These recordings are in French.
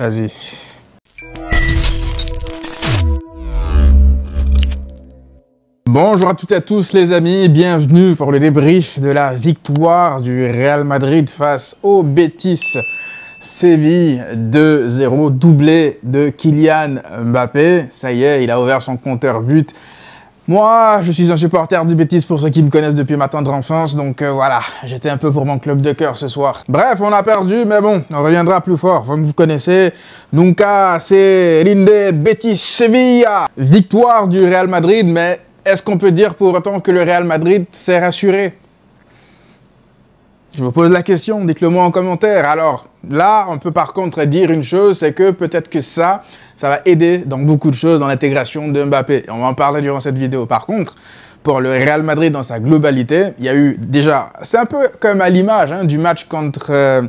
Vas-y. Bonjour à toutes et à tous les amis, bienvenue pour le débrief de la victoire du Real Madrid face au Betis Séville 2-0, doublé de Kylian Mbappé. Ça y est, il a ouvert son compteur but moi, je suis un supporter du bêtise pour ceux qui me connaissent depuis ma tendre enfance, donc euh, voilà, j'étais un peu pour mon club de cœur ce soir. Bref, on a perdu, mais bon, on reviendra plus fort, comme vous connaissez. Nunca c'est Rinde Betis Sevilla. Victoire du Real Madrid, mais est-ce qu'on peut dire pour autant que le Real Madrid s'est rassuré je vous pose la question, dites-le moi en commentaire. Alors là, on peut par contre dire une chose, c'est que peut-être que ça, ça va aider dans beaucoup de choses, dans l'intégration de Mbappé. On va en parler durant cette vidéo. Par contre, pour le Real Madrid dans sa globalité, il y a eu déjà, c'est un peu comme à l'image hein, du match contre euh,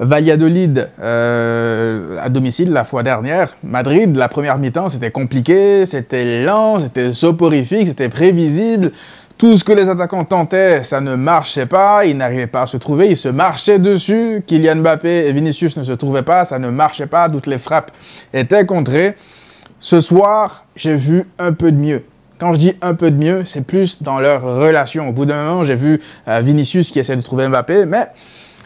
Valladolid euh, à domicile la fois dernière. Madrid, la première mi-temps, c'était compliqué, c'était lent, c'était soporifique, c'était prévisible, tout ce que les attaquants tentaient, ça ne marchait pas, ils n'arrivaient pas à se trouver, ils se marchaient dessus, Kylian Mbappé et Vinicius ne se trouvaient pas, ça ne marchait pas, toutes les frappes étaient contrées. Ce soir, j'ai vu un peu de mieux. Quand je dis un peu de mieux, c'est plus dans leur relation. Au bout d'un moment, j'ai vu euh, Vinicius qui essaie de trouver Mbappé, mais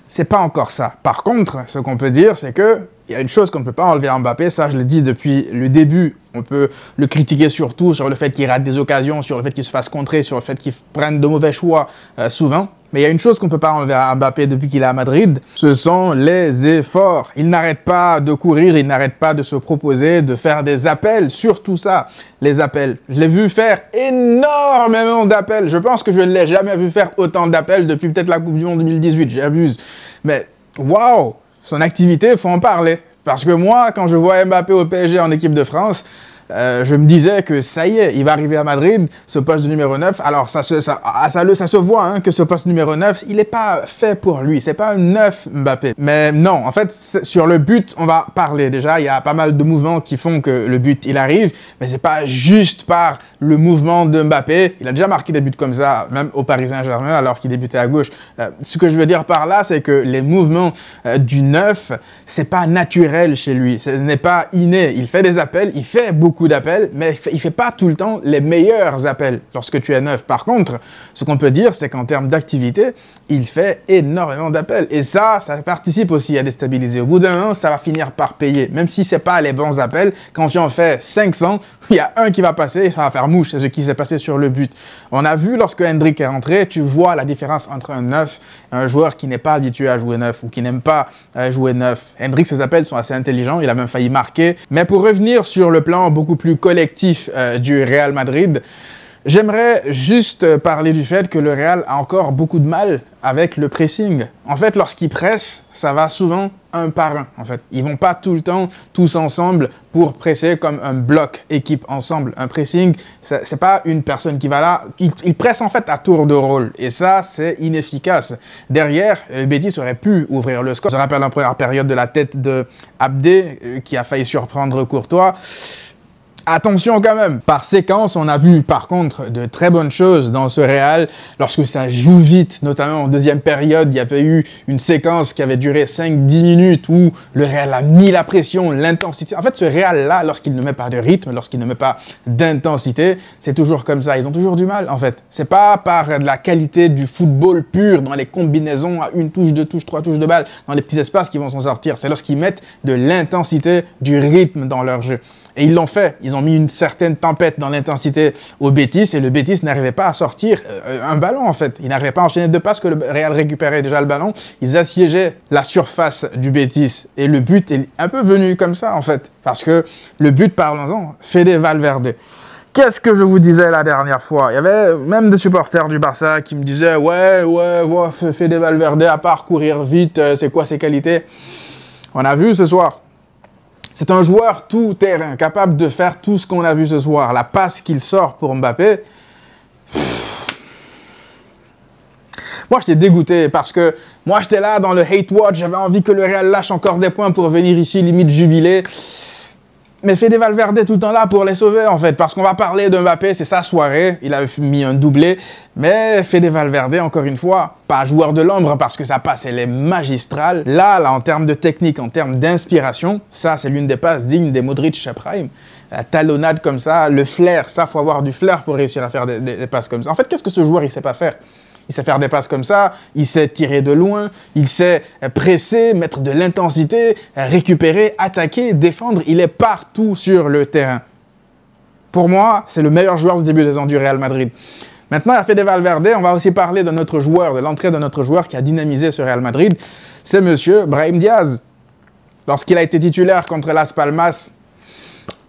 c'est pas encore ça. Par contre, ce qu'on peut dire, c'est que il y a une chose qu'on ne peut pas enlever à Mbappé, ça je le dis depuis le début on peut le critiquer surtout sur le fait qu'il rate des occasions, sur le fait qu'il se fasse contrer, sur le fait qu'il prenne de mauvais choix euh, souvent. Mais il y a une chose qu'on peut pas enlever à Mbappé depuis qu'il est à Madrid, ce sont les efforts. Il n'arrête pas de courir, il n'arrête pas de se proposer, de faire des appels, surtout ça, les appels. Je l'ai vu faire énormément d'appels. Je pense que je ne l'ai jamais vu faire autant d'appels depuis peut-être la Coupe du Monde 2018, j'abuse. Mais waouh, son activité, faut en parler. Parce que moi, quand je vois Mbappé au PSG en équipe de France, euh, je me disais que ça y est, il va arriver à Madrid, ce poste de numéro 9. Alors, ça se, ça, ah, se voit hein, que ce poste numéro 9, il n'est pas fait pour lui. C'est pas un 9 Mbappé. Mais non, en fait, sur le but, on va parler déjà. Il y a pas mal de mouvements qui font que le but, il arrive. Mais c'est pas juste par le mouvement de Mbappé. Il a déjà marqué des buts comme ça, même au Paris Saint-Germain, alors qu'il débutait à gauche. Euh, ce que je veux dire par là, c'est que les mouvements euh, du neuf, c'est pas naturel chez lui. Ce n'est pas inné. Il fait des appels, il fait beaucoup d'appels, mais il fait pas tout le temps les meilleurs appels lorsque tu es neuf. Par contre, ce qu'on peut dire, c'est qu'en termes d'activité, il fait énormément d'appels. Et ça, ça participe aussi à déstabiliser. Au bout d'un ça va finir par payer. Même si c'est pas les bons appels, quand tu en fais 500, il y a un qui va passer, ça va faire Mouche, ce qui s'est passé sur le but. On a vu lorsque Hendrik est rentré, tu vois la différence entre un neuf, un joueur qui n'est pas habitué à jouer neuf ou qui n'aime pas euh, jouer neuf. Hendrik, ses appels sont assez intelligents, il a même failli marquer. Mais pour revenir sur le plan beaucoup plus collectif euh, du Real Madrid, J'aimerais juste parler du fait que le Real a encore beaucoup de mal avec le pressing. En fait, lorsqu'ils pressent, ça va souvent un par un. En fait, ils vont pas tout le temps tous ensemble pour presser comme un bloc équipe ensemble. Un pressing, c'est pas une personne qui va là. Ils, pressent en fait à tour de rôle et ça, c'est inefficace. Derrière, euh, Betty aurait pu ouvrir le score. Je rappelle la première période de la tête de Abdé euh, qui a failli surprendre Courtois attention quand même. Par séquence, on a vu par contre de très bonnes choses dans ce Real lorsque ça joue vite, notamment en deuxième période. Il y avait eu une séquence qui avait duré 5-10 minutes où le Real a mis la pression, l'intensité. En fait, ce Real-là, lorsqu'il ne met pas de rythme, lorsqu'il ne met pas d'intensité, c'est toujours comme ça. Ils ont toujours du mal en fait. C'est pas par la qualité du football pur dans les combinaisons à une touche, deux touches, trois touches de balle, dans les petits espaces qui vont s'en sortir. C'est lorsqu'ils mettent de l'intensité, du rythme dans leur jeu. Et ils l'ont fait. Ils ont mis une certaine tempête dans l'intensité au Bétis et le Bétis n'arrivait pas à sortir euh, un ballon en fait. Il n'arrivait pas à enchaîner deux passes que le Real récupérait déjà le ballon. Ils assiégeaient la surface du Bétis et le but est un peu venu comme ça en fait. Parce que le but, parlons-en, Fede Valverde. Qu'est-ce que je vous disais la dernière fois Il y avait même des supporters du Barça qui me disaient Ouais, ouais, ouais, Fede Valverde, à part courir vite, euh, c'est quoi ses qualités On a vu ce soir c'est un joueur tout terrain, capable de faire tout ce qu'on a vu ce soir. La passe qu'il sort pour Mbappé. Moi, j'étais dégoûté parce que moi, j'étais là dans le hate watch. J'avais envie que le Real lâche encore des points pour venir ici, limite jubilé mais Fede Valverde tout le temps là pour les sauver, en fait. Parce qu'on va parler d'un Mbappé, c'est sa soirée. Il a mis un doublé. Mais Fede Valverde, encore une fois, pas joueur de l'ombre parce que sa passe, elle est magistrale. Là, là, en termes de technique, en termes d'inspiration, ça, c'est l'une des passes dignes des Modric à Prime. La talonnade comme ça, le flair, ça, faut avoir du flair pour réussir à faire des passes comme ça. En fait, qu'est-ce que ce joueur, il sait pas faire il sait faire des passes comme ça, il sait tirer de loin, il sait presser, mettre de l'intensité, récupérer, attaquer, défendre. Il est partout sur le terrain. Pour moi, c'est le meilleur joueur du début des ans du Real Madrid. Maintenant, à Fede Valverde, on va aussi parler de notre joueur, de l'entrée de notre joueur qui a dynamisé ce Real Madrid. C'est monsieur Brahim Diaz. Lorsqu'il a été titulaire contre Las Palmas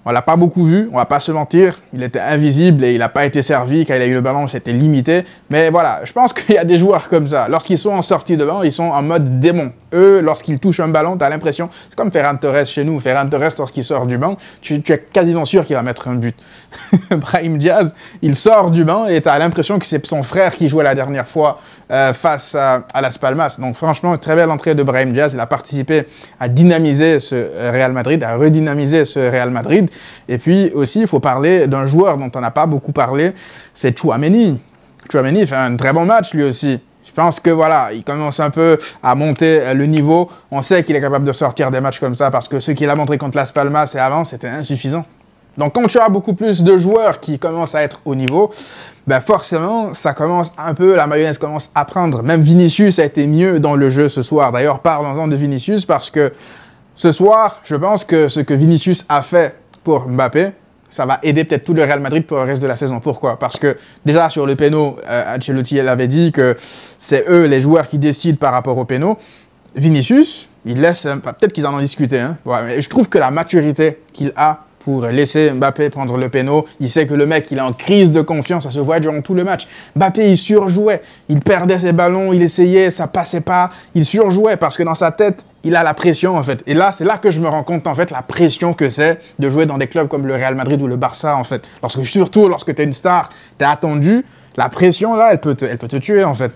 on l'a pas beaucoup vu, on va pas se mentir, il était invisible et il n'a pas été servi, quand il a eu le ballon c'était limité, mais voilà, je pense qu'il y a des joueurs comme ça, lorsqu'ils sont en sortie de banc, ils sont en mode démon. Eux, lorsqu'ils touchent un ballon, tu as l'impression, c'est comme Ferran Torres chez nous, Ferran Torres lorsqu'il sort du banc, tu, es quasiment sûr qu'il va mettre un but. Brahim Diaz, il sort du banc et tu as l'impression que c'est son frère qui jouait la dernière fois euh, face à, à Las Donc franchement, très belle entrée de Brahim Diaz, il a participé à dynamiser ce euh, Real Madrid, à redynamiser ce Real Madrid. Et puis aussi, il faut parler d'un joueur dont on n'a pas beaucoup parlé, c'est Chouameni. Chouameni fait un très bon match lui aussi. Je pense que voilà, il commence un peu à monter euh, le niveau. On sait qu'il est capable de sortir des matchs comme ça parce que ce qu'il a montré contre Las Palmas et avant, c'était insuffisant. Donc quand tu as beaucoup plus de joueurs qui commencent à être au niveau, ben forcément, ça commence un peu, la mayonnaise commence à prendre. Même Vinicius a été mieux dans le jeu ce soir. D'ailleurs, parlons-en de Vinicius parce que ce soir, je pense que ce que Vinicius a fait pour Mbappé, ça va aider peut-être tout le Real Madrid pour le reste de la saison. Pourquoi Parce que déjà sur le péno, euh, Ancelotti elle avait dit que c'est eux les joueurs qui décident par rapport au péno. Vinicius, il laisse, peut-être qu'ils en ont discuté, hein. mais je trouve que la maturité qu'il a pour laisser Mbappé prendre le péno. Il sait que le mec, il est en crise de confiance, ça se voit durant tout le match. Mbappé, il surjouait, il perdait ses ballons, il essayait, ça passait pas, il surjouait parce que dans sa tête, il a la pression en fait. Et là, c'est là que je me rends compte en fait la pression que c'est de jouer dans des clubs comme le Real Madrid ou le Barça en fait. Lorsque surtout lorsque tu es une star, tu es attendu, la pression là, elle peut te tuer en fait.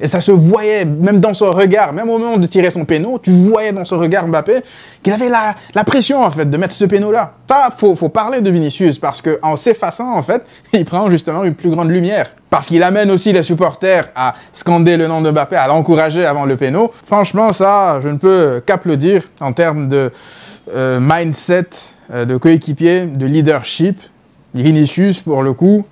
Et ça se voyait, même dans son regard, même au moment de tirer son péno, tu voyais dans son regard Mbappé qu'il avait la, la, pression, en fait, de mettre ce péno-là. Ça, faut, faut parler de Vinicius, parce qu'en s'effaçant, en fait, il prend justement une plus grande lumière. Parce qu'il amène aussi les supporters à scander le nom de Mbappé, à l'encourager avant le péno. Franchement, ça, je ne peux qu'applaudir en termes de euh, mindset, euh, de coéquipier, de leadership. Vinicius, pour le coup,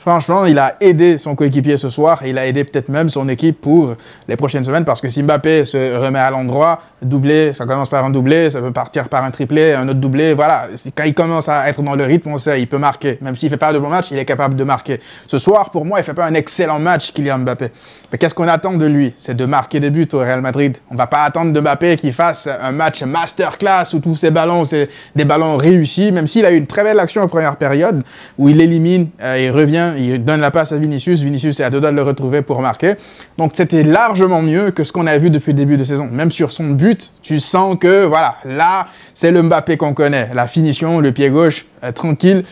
Franchement, il a aidé son coéquipier ce soir. Il a aidé peut-être même son équipe pour les prochaines semaines parce que si Mbappé se remet à l'endroit, doublé, ça commence par un doublé, ça peut partir par un triplé, un autre doublé. Voilà, quand il commence à être dans le rythme, on sait, il peut marquer. Même s'il fait pas de bon match, il est capable de marquer. Ce soir, pour moi, il fait pas un excellent match, Kylian Mbappé. Mais qu'est-ce qu'on attend de lui C'est de marquer des buts au Real Madrid. On va pas attendre de Mbappé qu'il fasse un match masterclass où tous ses ballons, c'est des ballons réussis, même s'il a eu une très belle action en première période où il élimine et euh, revient Hein, il donne la passe à Vinicius. Vinicius est à deux doigts de le retrouver pour marquer. Donc c'était largement mieux que ce qu'on a vu depuis le début de saison. Même sur son but, tu sens que voilà, là, c'est le Mbappé qu'on connaît. La finition, le pied gauche, euh, tranquille.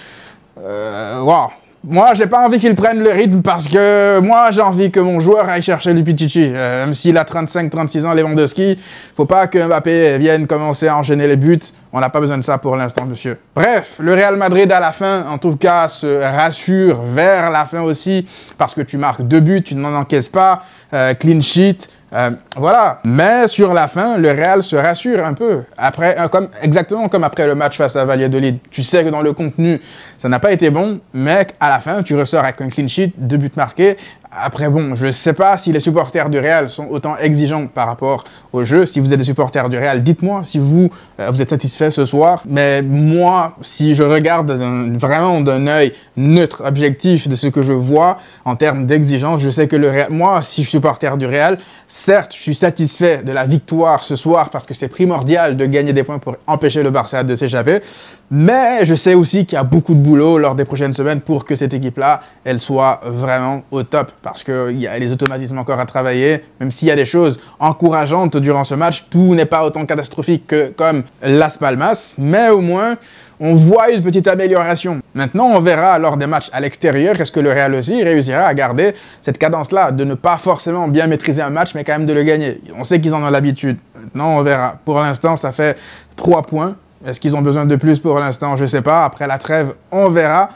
Euh, waouh moi, j'ai pas envie qu'il prenne le rythme parce que moi, j'ai envie que mon joueur aille chercher le Pichichi. Euh, même s'il a 35-36 ans, Lewandowski, faut pas que Mbappé vienne commencer à enchaîner les buts. On n'a pas besoin de ça pour l'instant, monsieur. Bref, le Real Madrid à la fin, en tout cas, se rassure vers la fin aussi parce que tu marques deux buts, tu n'en encaisses pas, euh, clean sheet. Euh, voilà. Mais sur la fin, le Real se rassure un peu. Après, euh, comme, exactement comme après le match face à Valladolid. Tu sais que dans le contenu, ça n'a pas été bon, mais à la fin, tu ressors avec un clean sheet, deux buts marqués, après, bon, je ne sais pas si les supporters du Real sont autant exigeants par rapport au jeu. Si vous êtes des supporters du Real, dites-moi si vous, euh, vous êtes satisfait ce soir. Mais moi, si je regarde vraiment d'un œil neutre, objectif de ce que je vois en termes d'exigence, je sais que moi, si je suis supporter du Real, certes, je suis satisfait de la victoire ce soir parce que c'est primordial de gagner des points pour empêcher le Barça de s'échapper. Mais je sais aussi qu'il y a beaucoup de boulot lors des prochaines semaines pour que cette équipe-là, elle soit vraiment au top parce qu'il y a les automatismes encore à travailler, même s'il y a des choses encourageantes durant ce match, tout n'est pas autant catastrophique que comme Las Palmas, mais au moins on voit une petite amélioration. Maintenant, on verra lors des matchs à l'extérieur, est-ce que le Real aussi réussira à garder cette cadence-là, de ne pas forcément bien maîtriser un match, mais quand même de le gagner. On sait qu'ils en ont l'habitude. Maintenant, on verra. Pour l'instant, ça fait 3 points est-ce qu'ils ont besoin de plus pour l'instant Je ne sais pas. Après la trêve, on verra.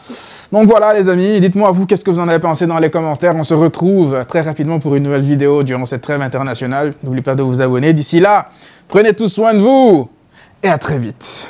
Donc voilà les amis, dites-moi vous qu'est-ce que vous en avez pensé dans les commentaires. On se retrouve très rapidement pour une nouvelle vidéo durant cette trêve internationale. N'oubliez pas de vous abonner. D'ici là, prenez tout soin de vous et à très vite.